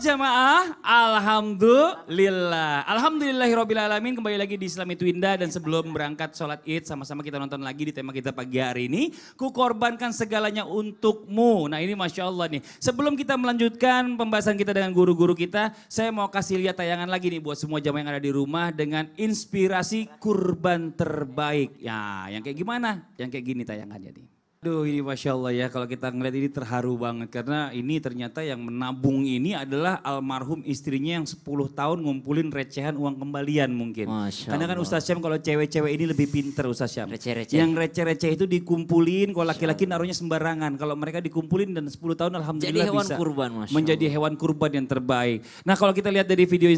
jamaah, alhamdulillah. Alhamdulillahirobbilalamin kembali lagi di itu indah. dan sebelum berangkat sholat id sama-sama kita nonton lagi di tema kita pagi hari ini. Ku korbankan segalanya untukmu. Nah ini Masya Allah nih. Sebelum kita melanjutkan pembahasan kita dengan guru-guru kita, saya mau kasih lihat tayangan lagi nih buat semua jamaah yang ada di rumah dengan inspirasi kurban terbaik. Ya yang kayak gimana? Yang kayak gini tayangannya nih. Aduh ini Masya Allah ya kalau kita ngeliat ini terharu banget karena ini ternyata yang menabung ini adalah almarhum istrinya yang 10 tahun ngumpulin recehan uang kembalian mungkin. karena kan Ustaz Syam kalau cewek-cewek ini lebih pinter Ustaz Syam. Receh-receh. Yang receh-receh itu dikumpulin kalau laki-laki naruhnya sembarangan. Kalau mereka dikumpulin dan 10 tahun Alhamdulillah Jadi hewan bisa. kurban Menjadi hewan kurban yang terbaik. Nah kalau kita lihat dari video eh,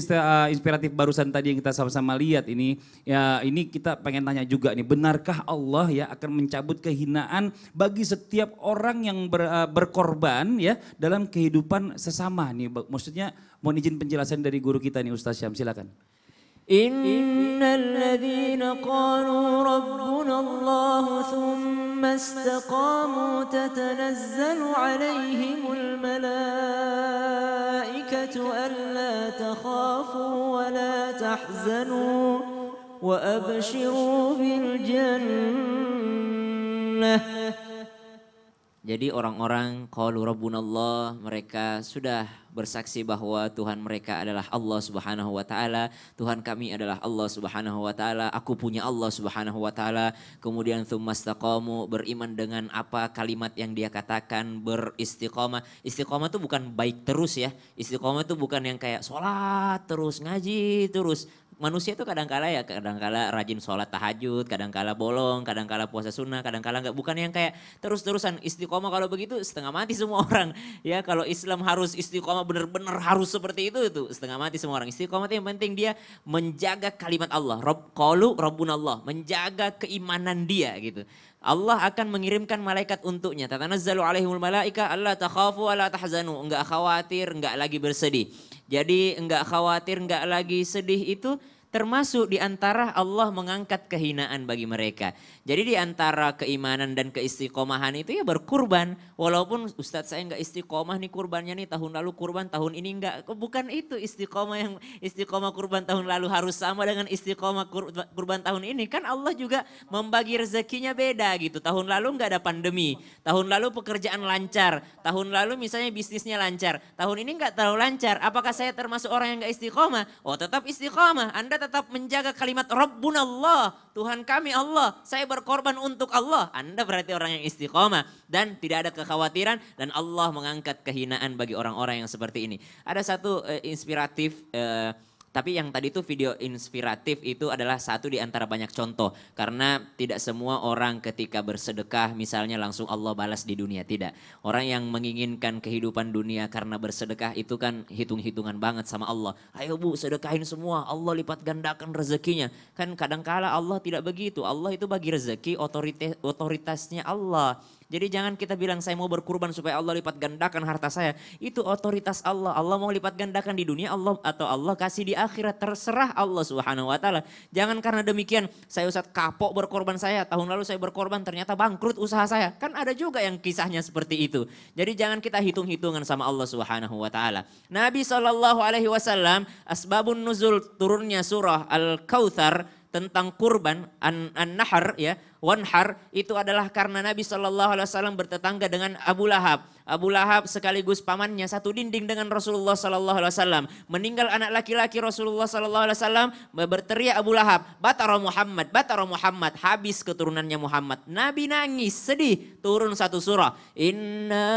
inspiratif barusan tadi yang kita sama-sama lihat ini. Ya ini kita pengen tanya juga nih benarkah Allah ya akan mencabut kehinaan bagi setiap orang yang ber, uh, berkorban ya dalam kehidupan sesama nih. Maksudnya mohon izin penjelasan dari guru kita nih Ustaz Syam silakan. Innalladzina qalu rabbuna Allah thumma istaqamu tatanazzalu alaihimul malaikatu alla takhafu wa la tahzanu wa abshiru bil jannah jadi orang-orang qalu rabbunallah mereka sudah bersaksi bahwa Tuhan mereka adalah Allah Subhanahu wa taala, Tuhan kami adalah Allah Subhanahu wa taala, aku punya Allah Subhanahu wa taala. Kemudian tsummastaqamu beriman dengan apa kalimat yang dia katakan beristiqomah. Istiqomah itu bukan baik terus ya. Istiqomah itu bukan yang kayak sholat terus, ngaji terus manusia itu kadangkala ya kadangkala rajin sholat tahajud, kadangkala bolong, kadangkala puasa sunnah, kadangkala nggak bukan yang kayak terus-terusan istiqomah kalau begitu setengah mati semua orang. Ya kalau Islam harus istiqomah benar-benar harus seperti itu itu setengah mati semua orang. Istiqomah itu yang penting dia menjaga kalimat Allah, Rob qalu Allah, menjaga keimanan dia gitu. Allah akan mengirimkan malaikat untuknya. Tatanazzalu alaihimul malaika Allah takhafu ala tahzanu. Enggak khawatir, enggak lagi bersedih. Jadi enggak khawatir, enggak lagi sedih itu termasuk di antara Allah mengangkat kehinaan bagi mereka. Jadi di antara keimanan dan keistiqomahan itu ya berkurban. Walaupun Ustadz saya nggak istiqomah nih kurbannya nih tahun lalu kurban tahun ini nggak. Bukan itu istiqomah yang istiqomah kurban tahun lalu harus sama dengan istiqomah kurban tahun ini. Kan Allah juga membagi rezekinya beda gitu. Tahun lalu nggak ada pandemi. Tahun lalu pekerjaan lancar. Tahun lalu misalnya bisnisnya lancar. Tahun ini nggak terlalu lancar. Apakah saya termasuk orang yang nggak istiqomah? Oh tetap istiqomah. Anda tetap menjaga kalimat Rabbun Allah, Tuhan kami Allah, saya berkorban untuk Allah. Anda berarti orang yang istiqomah dan tidak ada kekhawatiran dan Allah mengangkat kehinaan bagi orang-orang yang seperti ini. Ada satu uh, inspiratif uh, tapi yang tadi itu video inspiratif itu adalah satu di antara banyak contoh. Karena tidak semua orang ketika bersedekah misalnya langsung Allah balas di dunia. Tidak. Orang yang menginginkan kehidupan dunia karena bersedekah itu kan hitung-hitungan banget sama Allah. Ayo bu sedekahin semua. Allah lipat gandakan rezekinya. Kan kadangkala Allah tidak begitu. Allah itu bagi rezeki otorite, otoritasnya Allah. Jadi jangan kita bilang saya mau berkurban supaya Allah lipat gandakan harta saya. Itu otoritas Allah. Allah mau lipat gandakan di dunia Allah atau Allah kasih di akhirat terserah Allah Subhanahu wa taala. Jangan karena demikian saya Ustaz kapok berkorban saya. Tahun lalu saya berkorban ternyata bangkrut usaha saya. Kan ada juga yang kisahnya seperti itu. Jadi jangan kita hitung-hitungan sama Allah Subhanahu wa taala. Nabi Shallallahu alaihi wasallam asbabun nuzul turunnya surah Al-Kautsar tentang kurban an, an nahar ya wanhar itu adalah karena Nabi saw bertetangga dengan Abu Lahab. Abu Lahab sekaligus pamannya satu dinding dengan Rasulullah saw Meninggal anak laki-laki Rasulullah saw berteriak Abu Lahab, Batara Muhammad, Batara Muhammad, habis keturunannya Muhammad. Nabi nangis sedih turun satu surah. Inna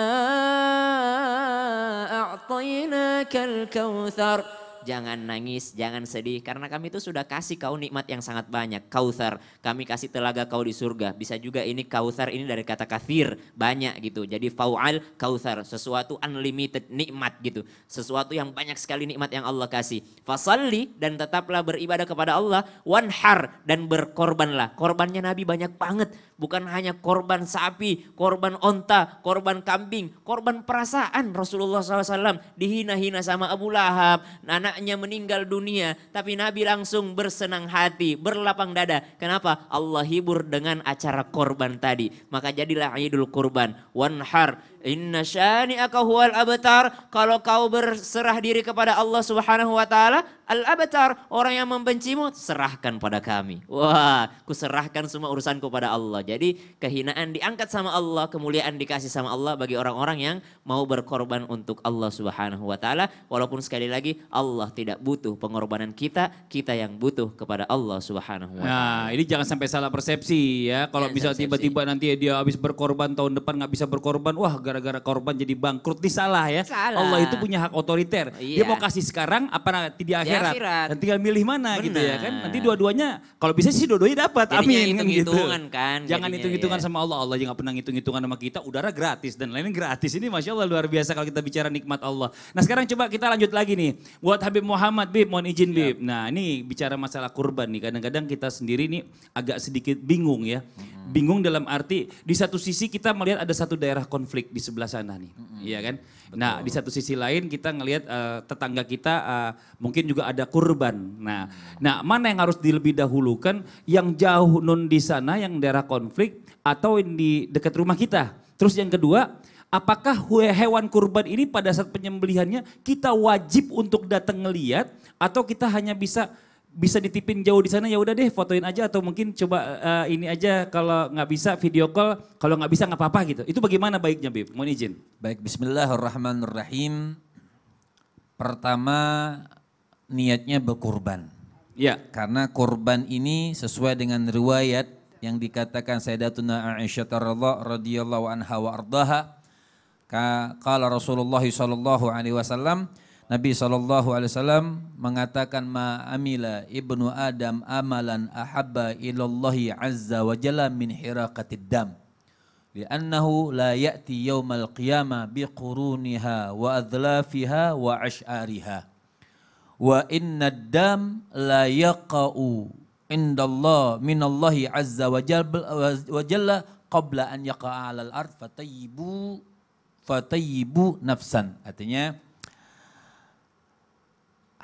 a'tainakal kautsar jangan nangis, jangan sedih. Karena kami itu sudah kasih kau nikmat yang sangat banyak. Kauthar, kami kasih telaga kau di surga. Bisa juga ini kauthar ini dari kata kafir, banyak gitu. Jadi fau'al kauthar, sesuatu unlimited, nikmat gitu. Sesuatu yang banyak sekali nikmat yang Allah kasih. Fasalli dan tetaplah beribadah kepada Allah. Wanhar dan berkorbanlah. Korbannya Nabi banyak banget. Bukan hanya korban sapi, korban onta, korban kambing, korban perasaan Rasulullah SAW. Dihina-hina sama Abu Lahab, anak anaknya meninggal dunia, tapi Nabi langsung bersenang hati, berlapang dada. Kenapa? Allah hibur dengan acara korban tadi. Maka jadilah Idul Kurban. Wanhar Inna syani'aka huwal abtar. Kalau kau berserah diri kepada Allah Subhanahu wa taala, al abtar, orang yang membencimu serahkan pada kami. Wah, kuserahkan semua urusanku pada Allah. Jadi kehinaan diangkat sama Allah, kemuliaan dikasih sama Allah bagi orang-orang yang mau berkorban untuk Allah Subhanahu wa taala. Walaupun sekali lagi Allah tidak butuh pengorbanan kita, kita yang butuh kepada Allah Subhanahu wa taala. Nah, ini jangan sampai salah persepsi ya. Kalau bisa iya, tiba-tiba nanti dia habis berkorban tahun depan nggak bisa berkorban, wah gara-gara korban jadi bangkrut. di salah ya. Salah. Allah itu punya hak otoriter. Iya. Dia mau kasih sekarang apa nanti di akhirat. nanti akhirat. tinggal milih mana Benar. gitu ya kan. Nanti dua-duanya kalau bisa sih dua-duanya dapat. Jadinya Amin hitung -hitungan, gitu. kan. Jangan hitung-hitungan iya. sama Allah. Allah jangan pernah hitung-hitungan sama kita. Udara gratis dan lainnya gratis. Ini Masya Allah luar biasa kalau kita bicara nikmat Allah. Nah sekarang coba kita lanjut lagi nih. Buat Habib Muhammad, Bib mohon izin iya. Bib. Siap. Nah ini bicara masalah kurban nih. Kadang-kadang kita sendiri nih agak sedikit bingung ya. Hmm. Bingung dalam arti di satu sisi kita melihat ada satu daerah konflik di sebelah sana nih, mm-hmm. iya kan? Betul. Nah di satu sisi lain kita ngelihat uh, tetangga kita uh, mungkin juga ada kurban. Nah, mm-hmm. nah mana yang harus dilebih dahulukan? Yang jauh non di sana, yang daerah konflik atau yang di dekat rumah kita. Terus yang kedua, apakah hewan kurban ini pada saat penyembelihannya kita wajib untuk datang ngelihat atau kita hanya bisa bisa ditipin jauh di sana ya udah deh fotoin aja atau mungkin coba uh, ini aja kalau nggak bisa video call kalau nggak bisa nggak apa-apa gitu itu bagaimana baiknya Bib mohon izin baik Bismillahirrahmanirrahim pertama niatnya berkurban ya karena kurban ini sesuai dengan riwayat yang dikatakan Sayyidatuna Aisyah radhiyallahu anha wa ardaha kala Rasulullah sallallahu alaihi wasallam Nabi SAW mengatakan ma'amila ibnu Adam amalan ahabba ilallahi azza wa jalla min hirakatid dam. Liannahu la ya'ti yawmal qiyamah biquruniha wa adlafiha wa ash'ariha. Wa inna dam la yaqa'u indallah minallahi azza wa jalla qabla an yaqa'a alal ard fatayibu fatayibu nafsan. Artinya,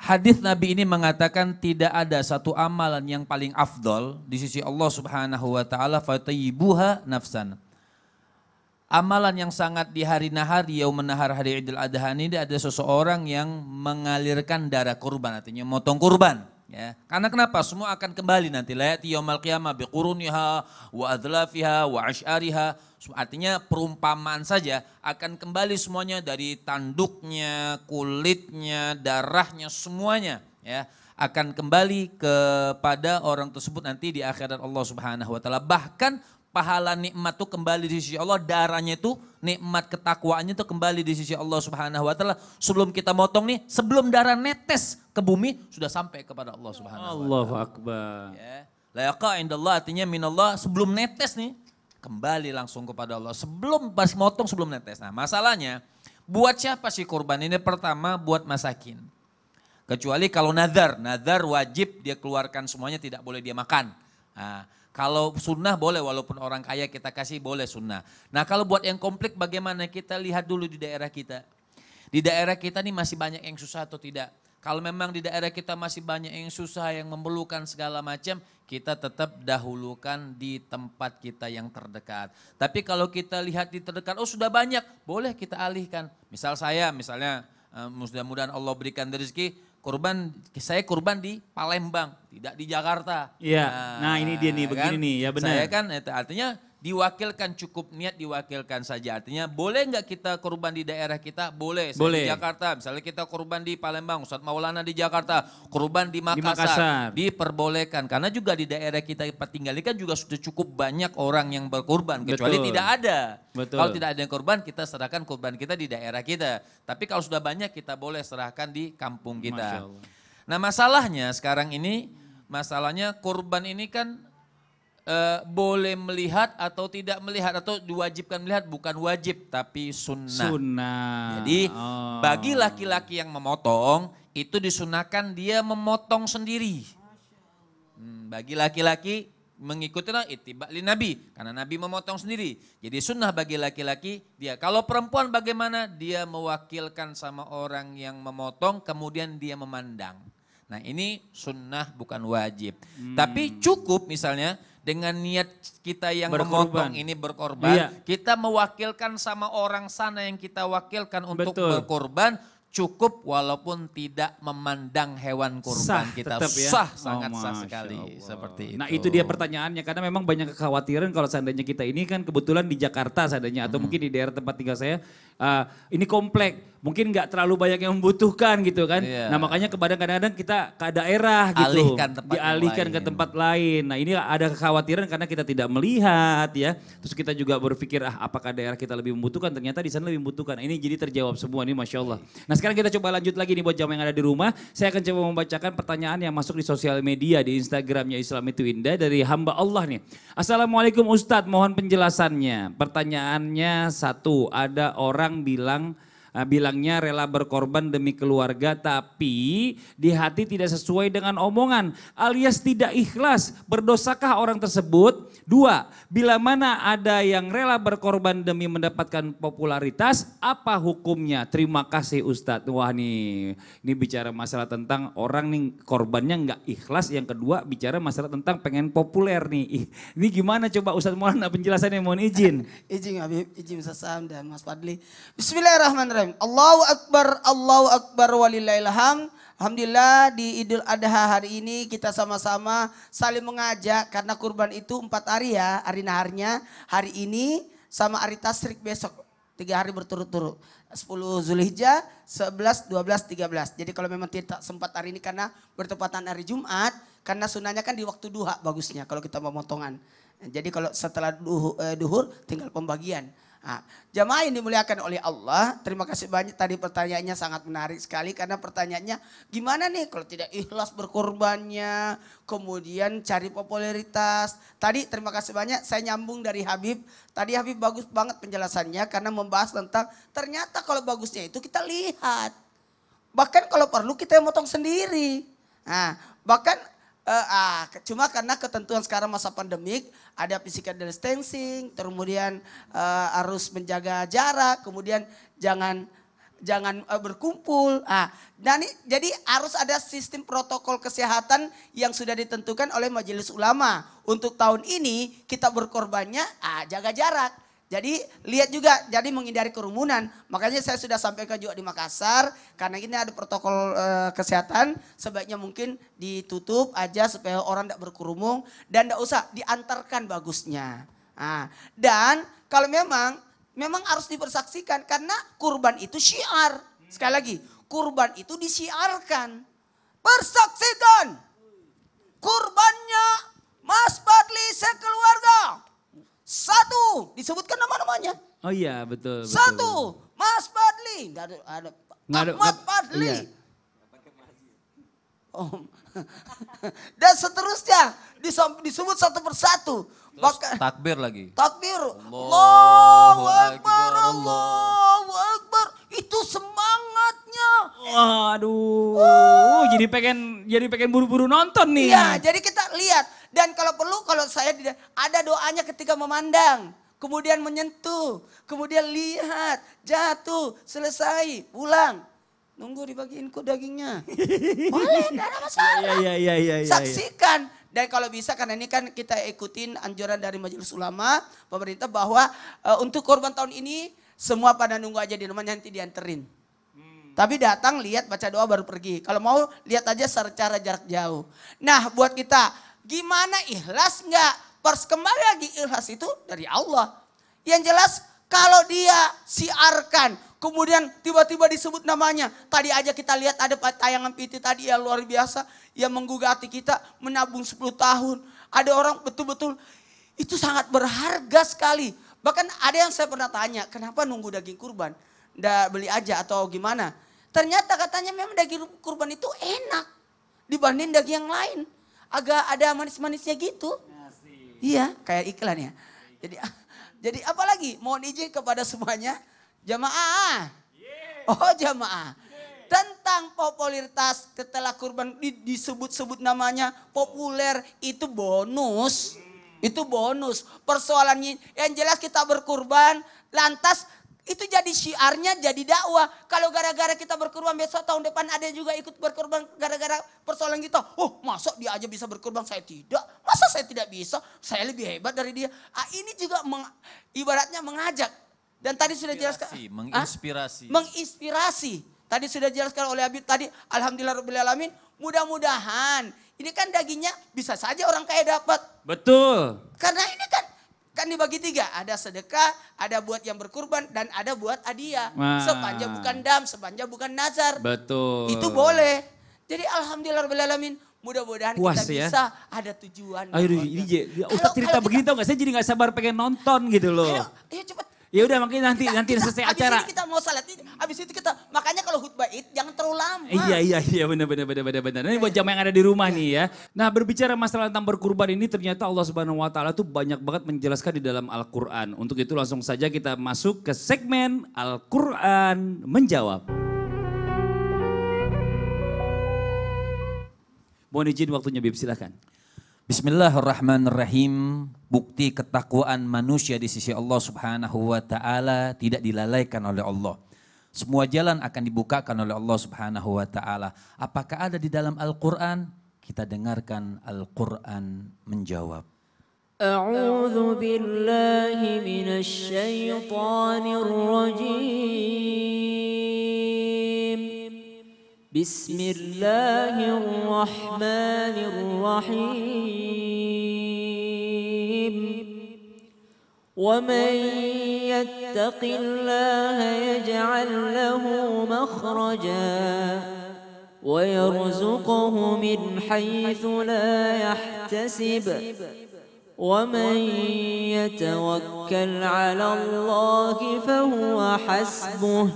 Hadis Nabi ini mengatakan tidak ada satu amalan yang paling afdol di sisi Allah Subhanahu wa taala fatayibuha nafsan. Amalan yang sangat di hari nahari yaum menahar hari Idul Adha ini ada seseorang yang mengalirkan darah kurban artinya motong kurban. Ya, karena kenapa? Semua akan kembali nanti layati yaumil qiyamah bi quruniha wa adlafiha wa ash'ariha. Artinya perumpamaan saja akan kembali semuanya dari tanduknya, kulitnya, darahnya semuanya ya akan kembali kepada orang tersebut nanti di akhirat Allah Subhanahu wa taala. Bahkan pahala nikmat itu kembali di sisi Allah, darahnya itu nikmat ketakwaannya itu kembali di sisi Allah Subhanahu wa taala. Sebelum kita motong nih, sebelum darah netes ke bumi sudah sampai kepada Allah Subhanahu wa taala. Allahu akbar. Ya. Layaqa indallah artinya minallah sebelum netes nih kembali langsung kepada Allah. Sebelum pas motong sebelum netes. Nah, masalahnya buat siapa sih kurban ini? Pertama buat masakin. Kecuali kalau nazar, nazar wajib dia keluarkan semuanya tidak boleh dia makan. Nah, kalau sunnah boleh, walaupun orang kaya kita kasih boleh sunnah. Nah kalau buat yang komplit bagaimana kita lihat dulu di daerah kita. Di daerah kita nih masih banyak yang susah atau tidak. Kalau memang di daerah kita masih banyak yang susah, yang memerlukan segala macam, kita tetap dahulukan di tempat kita yang terdekat. Tapi kalau kita lihat di terdekat, oh sudah banyak, boleh kita alihkan. Misal saya, misalnya eh, mudah-mudahan Allah berikan rezeki, kurban saya kurban di Palembang, tidak di Jakarta. Iya. Nah, nah ini dia nih ya begini kan? nih ya benar. Saya kan artinya diwakilkan cukup niat diwakilkan saja artinya boleh nggak kita korban di daerah kita boleh, Saya boleh. di Jakarta misalnya kita korban di Palembang Ustadz Maulana di Jakarta korban di Makassar, di Makassar diperbolehkan karena juga di daerah kita tinggal kan juga sudah cukup banyak orang yang berkorban kecuali Betul. tidak ada Betul. kalau tidak ada yang korban kita serahkan korban kita di daerah kita tapi kalau sudah banyak kita boleh serahkan di kampung kita nah masalahnya sekarang ini masalahnya korban ini kan uh, boleh melihat atau tidak melihat atau diwajibkan melihat bukan wajib tapi sunnah. Sunnah. Jadi oh. bagi laki-laki yang memotong itu disunahkan dia memotong sendiri. Hmm, bagi laki-laki mengikuti itibak li nabi karena nabi memotong sendiri. Jadi sunnah bagi laki-laki dia. Kalau perempuan bagaimana? Dia mewakilkan sama orang yang memotong kemudian dia memandang. Nah ini sunnah bukan wajib. Hmm. Tapi cukup misalnya dengan niat kita yang berkorban. memotong ini berkorban, iya. kita mewakilkan sama orang sana yang kita wakilkan untuk Betul. berkorban cukup walaupun tidak memandang hewan kurban sah, kita tetap ya? sah oh, sangat oh, sah sekali Allah. seperti nah, itu. Nah itu dia pertanyaannya karena memang banyak kekhawatiran kalau seandainya kita ini kan kebetulan di Jakarta seandainya atau hmm. mungkin di daerah tempat tinggal saya uh, ini komplek mungkin nggak terlalu banyak yang membutuhkan gitu kan. Yeah. Nah makanya kadang-kadang kita ke daerah gitu Alihkan dialihkan ke tempat lain. Nah ini ada kekhawatiran karena kita tidak melihat ya. Terus kita juga berpikir ah apakah daerah kita lebih membutuhkan ternyata di sana lebih membutuhkan. Nah, ini jadi terjawab semua ini masya Allah. Nah sekarang kita coba lanjut lagi nih buat jam yang ada di rumah. Saya akan coba membacakan pertanyaan yang masuk di sosial media di Instagramnya Islam itu Indah dari hamba Allah nih. Assalamualaikum Ustadz, mohon penjelasannya. Pertanyaannya satu, ada orang bilang Nah, bilangnya rela berkorban demi keluarga tapi di hati tidak sesuai dengan omongan alias tidak ikhlas. Berdosakah orang tersebut? Dua, bila mana ada yang rela berkorban demi mendapatkan popularitas, apa hukumnya? Terima kasih Ustadz. Wah nih, ini bicara masalah tentang orang nih korbannya nggak ikhlas. Yang kedua bicara masalah tentang pengen populer nih. Ini gimana coba Ustadz Maulana penjelasannya mohon izin. izin Habib, izin Ustadz Sam dan Mas Fadli. Bismillahirrahmanirrahim. Allahu Akbar, Allahu Akbar walillahilham. Alhamdulillah di Idul Adha hari ini kita sama-sama saling mengajak karena kurban itu empat hari ya. Hari naharnya hari ini sama hari tasrik besok. Tiga hari berturut-turut. 10 Zulhijjah, 11, 12, 13. Jadi kalau memang tidak sempat hari ini karena bertepatan hari Jumat, karena sunnahnya kan di waktu duha bagusnya kalau kita mau motongan. Jadi kalau setelah duhur, eh, duhur tinggal pembagian. Nah, jamaah yang dimuliakan oleh Allah, terima kasih banyak tadi pertanyaannya sangat menarik sekali karena pertanyaannya gimana nih kalau tidak ikhlas berkorbannya, kemudian cari popularitas. Tadi terima kasih banyak saya nyambung dari Habib. Tadi Habib bagus banget penjelasannya karena membahas tentang ternyata kalau bagusnya itu kita lihat. Bahkan kalau perlu kita yang motong sendiri. Nah, bahkan Uh, ah, cuma karena ketentuan sekarang masa pandemik ada physical distancing, kemudian uh, harus menjaga jarak, kemudian jangan jangan uh, berkumpul. Ah, nah ini, jadi harus ada sistem protokol kesehatan yang sudah ditentukan oleh majelis ulama. Untuk tahun ini kita berkorbannya ah, jaga jarak. Jadi lihat juga, jadi menghindari kerumunan. Makanya saya sudah sampaikan juga di Makassar, karena ini ada protokol e, kesehatan, sebaiknya mungkin ditutup aja supaya orang tidak berkerumun dan tidak usah diantarkan bagusnya. Nah, dan kalau memang, memang harus dipersaksikan karena kurban itu syiar. Sekali lagi, kurban itu disiarkan. Persaksikan kurbannya Mas Badli sekeluarga satu, disebutkan nama-namanya. Oh iya, betul. betul. Satu, Mas Padli. Ada, ada, Ahmad Padli. Iya. Om. Oh. Dan seterusnya disebut satu persatu. Terus Maka, takbir lagi. Takbir. Allah Akbar, Allah Akbar. Itu semangatnya. Waduh, oh. jadi pengen jadi pengen buru-buru nonton nih. Iya, jadi kita lihat dan kalau perlu kalau saya tidak ada doanya ketika memandang. Kemudian menyentuh, kemudian lihat, jatuh, selesai, pulang. Nunggu dibagiin kok dagingnya. Boleh, tidak ada masalah. Ya, ya, ya, ya, Saksikan. Dan kalau bisa karena ini kan kita ikutin anjuran dari majelis ulama, pemerintah bahwa uh, untuk korban tahun ini semua pada nunggu aja di rumah nanti dianterin. Hmm. Tapi datang lihat baca doa baru pergi. Kalau mau lihat aja secara jarak jauh. Nah buat kita Gimana ikhlas enggak? Pers kembali lagi ikhlas itu dari Allah. Yang jelas kalau dia siarkan, kemudian tiba-tiba disebut namanya. Tadi aja kita lihat ada tayangan piti tadi yang luar biasa. Yang menggugah hati kita menabung 10 tahun. Ada orang betul-betul itu sangat berharga sekali. Bahkan ada yang saya pernah tanya, kenapa nunggu daging kurban? Nggak beli aja atau gimana? Ternyata katanya memang daging kurban itu enak dibanding daging yang lain agak ada manis-manisnya gitu. Iya, kayak iklan ya. Jadi jadi apalagi mohon izin kepada semuanya jamaah. Oh, jamaah. Tentang popularitas setelah kurban disebut-sebut namanya populer itu bonus. Hmm. Itu bonus. Persoalannya yang jelas kita berkurban lantas itu jadi syiarnya, jadi dakwah. Kalau gara-gara kita berkurban besok tahun depan ada juga ikut berkorban gara-gara persoalan kita. Oh masuk dia aja bisa berkorban, saya tidak. Masa saya tidak bisa? Saya lebih hebat dari dia. Ah, ini juga meng, ibaratnya mengajak. Dan tadi sudah jelaskan. Menginspirasi. Ah? Menginspirasi. Tadi sudah jelaskan oleh Habib tadi. Alhamdulillah Alamin. Mudah-mudahan. Ini kan dagingnya bisa saja orang kaya dapat. Betul. Karena ini kan Kan dibagi tiga, ada sedekah, ada buat yang berkurban, dan ada buat hadiah. Wah. Sepanjang bukan dam, sepanjang bukan nazar. Betul. Itu boleh. Jadi alhamdulillahirrahmanirrahim. Mudah-mudahan kita ya? bisa ada tujuan. ayo ini, ini ya, kalau, cerita begini tau gak? Saya jadi gak sabar pengen nonton gitu loh. Ayo, ayo cepet Ya udah makanya nanti kita, nanti selesai acara. Habis kita mau salat Abis itu kita makanya kalau khutbah id jangan terlalu lama. Eh, iya iya iya benar benar benar benar benar. Ini buat iya. jamaah yang ada di rumah iya. nih ya. Nah, berbicara masalah tentang berkurban ini ternyata Allah Subhanahu wa taala tuh banyak banget menjelaskan di dalam Al-Qur'an. Untuk itu langsung saja kita masuk ke segmen Al-Qur'an menjawab. Mohon izin waktunya Bib silahkan. Bismillahirrahmanirrahim. Bukti ketakwaan manusia di sisi Allah Subhanahu wa taala tidak dilalaikan oleh Allah. Semua jalan akan dibukakan oleh Allah Subhanahu wa taala. Apakah ada di dalam Al-Qur'an? Kita dengarkan Al-Qur'an menjawab. A'udzu billahi minasy بسم الله الرحمن الرحيم ومن يتق الله يجعل له مخرجا ويرزقه من حيث لا يحتسب ومن يتوكل على الله فهو حسبه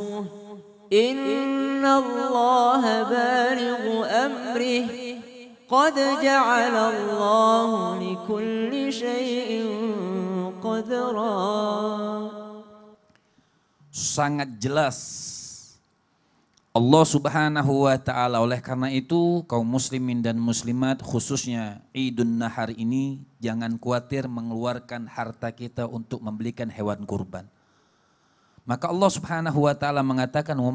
إن الله بارغ أمره قد جعل الله لكل شيء قدرا sangat jelas Allah Subhanahu wa taala oleh karena itu kaum muslimin dan muslimat khususnya idun Nahar ini jangan khawatir mengeluarkan harta kita untuk membelikan hewan kurban maka Allah Subhanahu wa taala mengatakan wa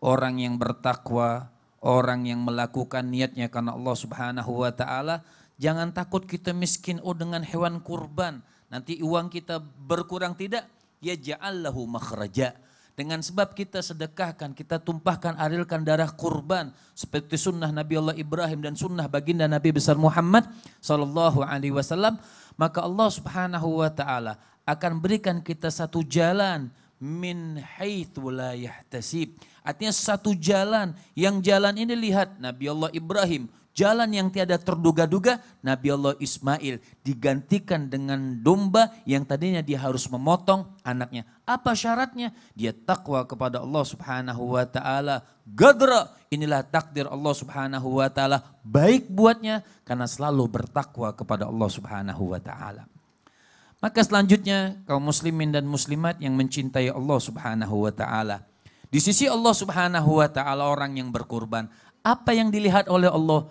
orang yang bertakwa, orang yang melakukan niatnya karena Allah Subhanahu wa taala, jangan takut kita miskin oh dengan hewan kurban, nanti uang kita berkurang tidak, ya ja'allahu makhraja. Dengan sebab kita sedekahkan, kita tumpahkan, arilkan darah kurban seperti sunnah Nabi Allah Ibrahim dan sunnah baginda Nabi besar Muhammad Sallallahu Alaihi Wasallam maka Allah Subhanahu wa taala akan berikan kita satu jalan min haitsu la yahtasib. Artinya satu jalan yang jalan ini lihat Nabi Allah Ibrahim jalan yang tiada terduga-duga, Nabi Allah Ismail digantikan dengan domba yang tadinya dia harus memotong anaknya. Apa syaratnya? Dia takwa kepada Allah Subhanahu wa taala. Gadra, inilah takdir Allah Subhanahu wa taala baik buatnya karena selalu bertakwa kepada Allah Subhanahu wa taala. Maka selanjutnya kaum muslimin dan muslimat yang mencintai Allah Subhanahu wa taala. Di sisi Allah Subhanahu wa taala orang yang berkorban, apa yang dilihat oleh Allah?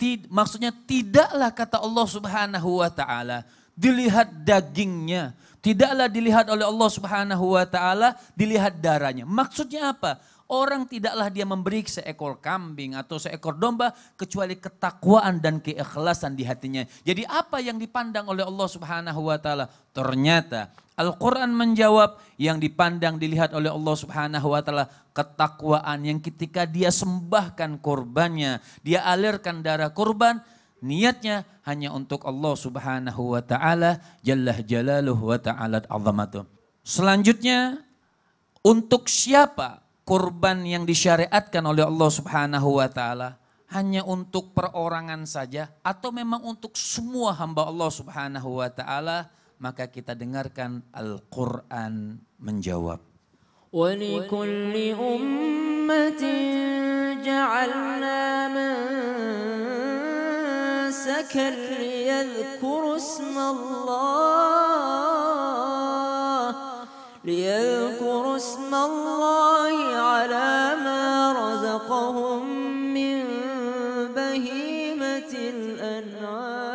Tid, maksudnya tidaklah kata Allah Subhanahu wa taala dilihat dagingnya, tidaklah dilihat oleh Allah Subhanahu wa taala dilihat darahnya. Maksudnya apa? Orang tidaklah dia memberi seekor kambing atau seekor domba kecuali ketakwaan dan keikhlasan di hatinya. Jadi apa yang dipandang oleh Allah Subhanahu wa taala? Ternyata Al-Quran menjawab yang dipandang dilihat oleh Allah subhanahu wa ta'ala ketakwaan yang ketika dia sembahkan korbannya, dia alirkan darah korban, niatnya hanya untuk Allah subhanahu wa ta'ala jallah jalaluh wa ta'ala azamatuh. Selanjutnya, untuk siapa kurban yang disyariatkan oleh Allah Subhanahu wa taala hanya untuk perorangan saja atau memang untuk semua hamba Allah Subhanahu wa taala maka kita dengarkan Al-Qur'an menjawab وَلِكُلِّ أُمَّةٍ جَعَلْنَا مَنْسَكًا ليذكروا اسم الله على ما رزقهم من بهيمة الأنعام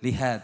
Lihat,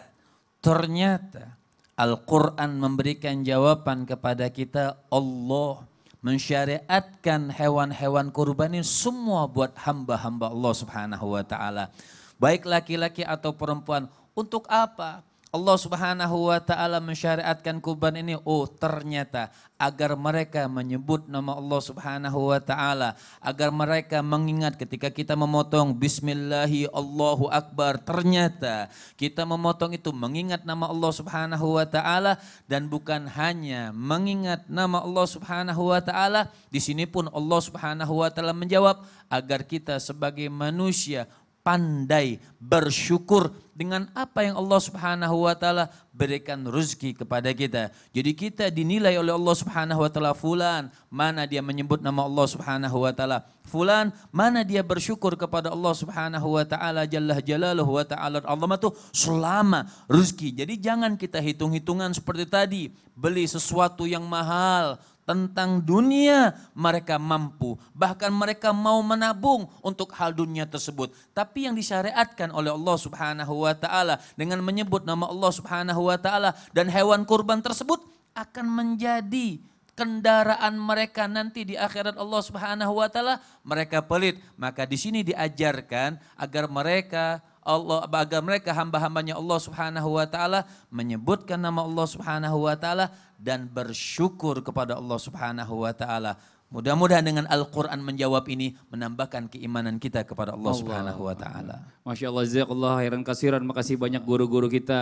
ternyata Al-Quran memberikan jawaban kepada kita Allah mensyariatkan hewan-hewan kurban ini semua buat hamba-hamba Allah subhanahu wa ta'ala. Baik laki-laki atau perempuan, untuk apa? Allah Subhanahu wa taala mensyariatkan kurban ini oh ternyata agar mereka menyebut nama Allah Subhanahu wa taala agar mereka mengingat ketika kita memotong bismillahi Allahu akbar ternyata kita memotong itu mengingat nama Allah Subhanahu wa taala dan bukan hanya mengingat nama Allah Subhanahu wa taala di sini pun Allah Subhanahu wa taala menjawab agar kita sebagai manusia pandai bersyukur dengan apa yang Allah Subhanahu wa taala berikan rezeki kepada kita. Jadi kita dinilai oleh Allah Subhanahu wa taala fulan, mana dia menyebut nama Allah Subhanahu wa taala. Fulan, mana dia bersyukur kepada Allah Subhanahu wa taala jalla jalaluhu wa taala Allah itu selama rezeki. Jadi jangan kita hitung-hitungan seperti tadi, beli sesuatu yang mahal, tentang dunia mereka mampu. Bahkan mereka mau menabung untuk hal dunia tersebut. Tapi yang disyariatkan oleh Allah subhanahu wa ta'ala dengan menyebut nama Allah subhanahu wa ta'ala dan hewan kurban tersebut akan menjadi kendaraan mereka nanti di akhirat Allah Subhanahu wa taala mereka pelit maka di sini diajarkan agar mereka Allah agar mereka hamba-hambanya Allah Subhanahu wa taala menyebutkan nama Allah Subhanahu wa taala dan bersyukur kepada Allah Subhanahu wa taala Mudah-mudahan dengan Al-Quran menjawab ini menambahkan keimanan kita kepada Allah, Allah. Subhanahu wa Ta'ala. Masya Allah, Jazakallah khairan kasiran. Makasih banyak guru-guru kita,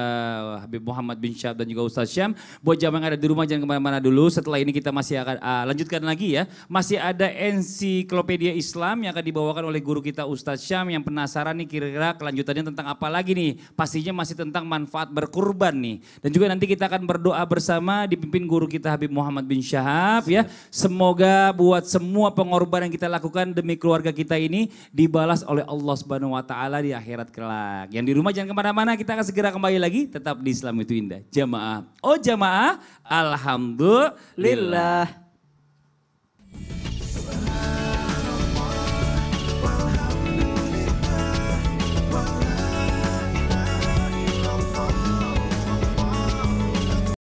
Habib Muhammad bin Syab dan juga Ustaz Syam. Buat jam yang ada di rumah jangan kemana-mana dulu. Setelah ini kita masih akan uh, lanjutkan lagi ya. Masih ada ensiklopedia Islam yang akan dibawakan oleh guru kita Ustaz Syam yang penasaran nih kira-kira kelanjutannya tentang apa lagi nih. Pastinya masih tentang manfaat berkurban nih. Dan juga nanti kita akan berdoa bersama dipimpin guru kita Habib Muhammad bin Syahab ya. Semoga buat semua pengorbanan yang kita lakukan demi keluarga kita ini dibalas oleh Allah Subhanahu wa taala di akhirat kelak. Yang di rumah jangan kemana mana kita akan segera kembali lagi tetap di Islam itu indah. Jamaah. Oh jamaah, alhamdulillah. Lillah.